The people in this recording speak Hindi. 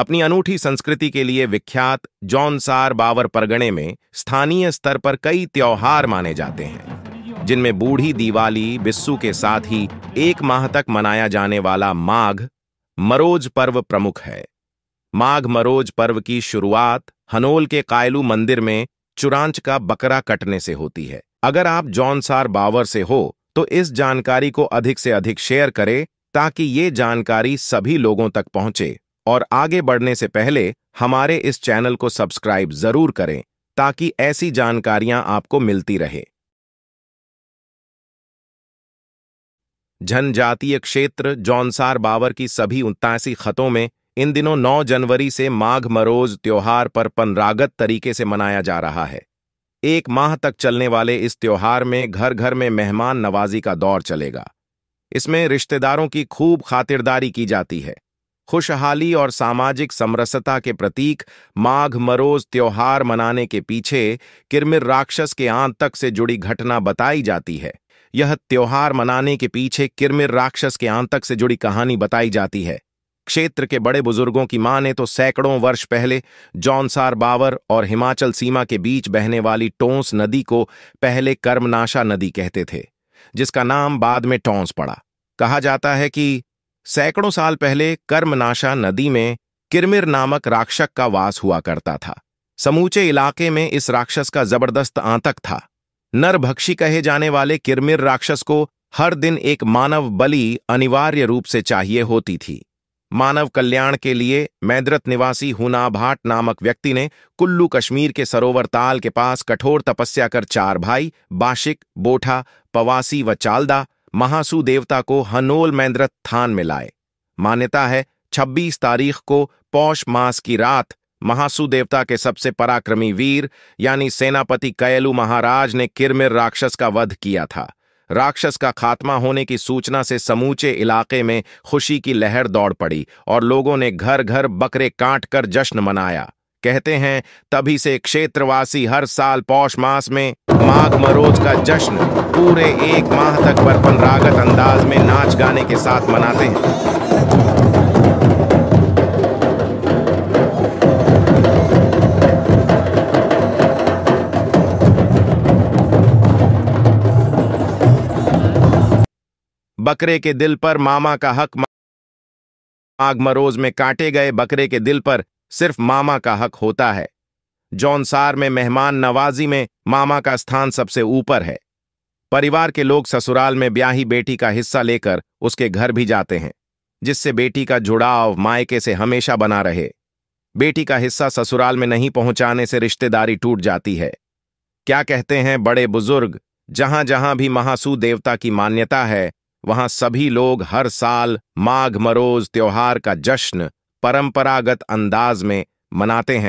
अपनी अनूठी संस्कृति के लिए विख्यात जौनसार बावर परगणे में स्थानीय स्तर पर कई त्योहार माने जाते हैं जिनमें बूढ़ी दिवाली बिस्सू के साथ ही एक माह तक मनाया जाने वाला माघ मरोज पर्व प्रमुख है माघ मरोज पर्व की शुरुआत हनोल के कायलू मंदिर में चुरांच का बकरा कटने से होती है अगर आप जौनसार बावर से हो तो इस जानकारी को अधिक से अधिक शेयर करें ताकि ये जानकारी सभी लोगों तक पहुंचे और आगे बढ़ने से पहले हमारे इस चैनल को सब्सक्राइब जरूर करें ताकि ऐसी जानकारियां आपको मिलती रहे जनजातीय क्षेत्र जौनसार बावर की सभी उन्तासी खतों में इन दिनों 9 जनवरी से माघ मरोज त्योहार पर पनरागत तरीके से मनाया जा रहा है एक माह तक चलने वाले इस त्योहार में घर घर में मेहमान नवाजी का दौर चलेगा इसमें रिश्तेदारों की खूब खातिरदारी की जाती है खुशहाली और सामाजिक समरसता के प्रतीक माघ मरोज त्योहार मनाने के पीछे किरमिर राक्षस के आंत तक से जुड़ी घटना बताई जाती है यह त्योहार मनाने के पीछे किरमिर राक्षस के आंत तक से जुड़ी कहानी बताई जाती है क्षेत्र के बड़े बुजुर्गों की माने तो सैकड़ों वर्ष पहले जौनसार बावर और हिमाचल सीमा के बीच बहने वाली टोंस नदी को पहले कर्मनाशा नदी कहते थे जिसका नाम बाद में टोंस पड़ा कहा जाता है कि सैकड़ों साल पहले कर्मनाशा नदी में किरमिर नामक राक्षस का वास हुआ करता था समूचे इलाके में इस राक्षस का जबरदस्त आतंक था नरभक्षी कहे जाने वाले किरमिर राक्षस को हर दिन एक मानव बलि अनिवार्य रूप से चाहिए होती थी मानव कल्याण के लिए मैद्रत निवासी हुना भाट नामक व्यक्ति ने कुल्लू कश्मीर के सरोवर ताल के पास कठोर तपस्या कर चार भाई बाशिक बोठा पवासी व चालदा महासु देवता को हनोल महेंद्र थान में लाए मान्यता है 26 तारीख को पौष मास की रात महासु देवता के सबसे पराक्रमी वीर यानी सेनापति कैलू महाराज ने किरमिर राक्षस का वध किया था राक्षस का खात्मा होने की सूचना से समूचे इलाके में खुशी की लहर दौड़ पड़ी और लोगों ने घर घर बकरे काट कर जश्न मनाया कहते हैं तभी से क्षेत्रवासी हर साल पौष मास में माघ मरोज का जश्न पूरे एक माह तक परपनरागत अंदाज में नाच गाने के साथ मनाते हैं बकरे के दिल पर मामा का हक माघ मरोज में काटे गए बकरे के दिल पर सिर्फ मामा का हक होता है जौनसार में मेहमान नवाजी में मामा का स्थान सबसे ऊपर है परिवार के लोग ससुराल में ब्याही बेटी का हिस्सा लेकर उसके घर भी जाते हैं जिससे बेटी का जुड़ाव मायके से हमेशा बना रहे बेटी का हिस्सा ससुराल में नहीं पहुंचाने से रिश्तेदारी टूट जाती है क्या कहते हैं बड़े बुजुर्ग जहां जहां भी महासू देवता की मान्यता है वहां सभी लोग हर साल माघ मरोज त्योहार का जश्न परंपरागत अंदाज में मनाते हैं